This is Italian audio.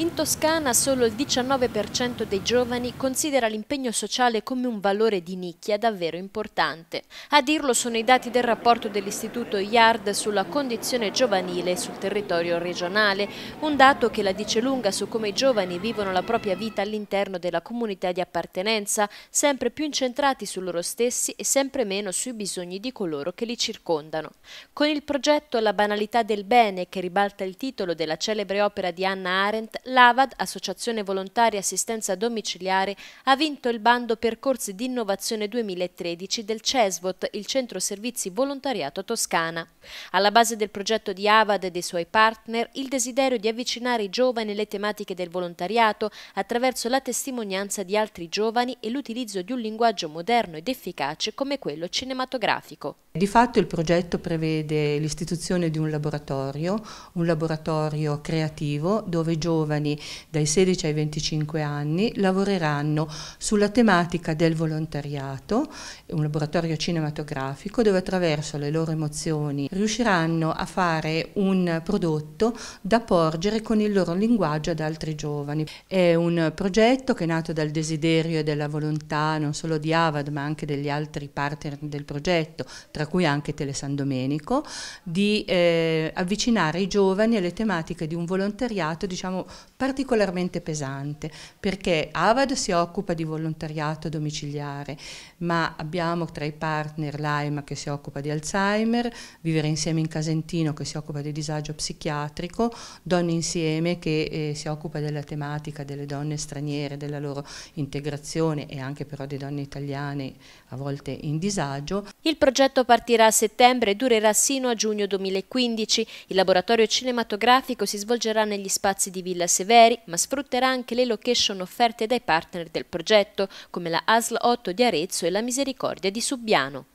In Toscana solo il 19% dei giovani considera l'impegno sociale come un valore di nicchia davvero importante. A dirlo sono i dati del rapporto dell'Istituto IARD sulla condizione giovanile sul territorio regionale, un dato che la dice lunga su come i giovani vivono la propria vita all'interno della comunità di appartenenza, sempre più incentrati su loro stessi e sempre meno sui bisogni di coloro che li circondano. Con il progetto La banalità del bene, che ribalta il titolo della celebre opera di Anna Arendt, l'AVAD, Associazione Volontaria Assistenza Domiciliare, ha vinto il bando Percorsi di Innovazione 2013 del CESVOT, il Centro Servizi Volontariato Toscana. Alla base del progetto di AVAD e dei suoi partner, il desiderio di avvicinare i giovani alle tematiche del volontariato attraverso la testimonianza di altri giovani e l'utilizzo di un linguaggio moderno ed efficace come quello cinematografico. Di fatto il progetto prevede l'istituzione di un laboratorio, un laboratorio creativo dove i giovani giovani dai 16 ai 25 anni lavoreranno sulla tematica del volontariato, un laboratorio cinematografico dove attraverso le loro emozioni riusciranno a fare un prodotto da porgere con il loro linguaggio ad altri giovani. È un progetto che è nato dal desiderio e dalla volontà non solo di Avad ma anche degli altri partner del progetto, tra cui anche Tele San Domenico, di eh, avvicinare i giovani alle tematiche di un volontariato diciamo particolarmente pesante, perché Avad si occupa di volontariato domiciliare, ma abbiamo tra i partner l'AIMA che si occupa di Alzheimer, Vivere Insieme in Casentino che si occupa di disagio psichiatrico, Donne Insieme che eh, si occupa della tematica delle donne straniere, della loro integrazione e anche però delle donne italiane a volte in disagio. Il progetto partirà a settembre e durerà sino a giugno 2015. Il laboratorio cinematografico si svolgerà negli spazi di Villa Severi, ma sfrutterà anche le location offerte dai partner del progetto, come la ASL 8 di Arezzo e la Misericordia di Subbiano.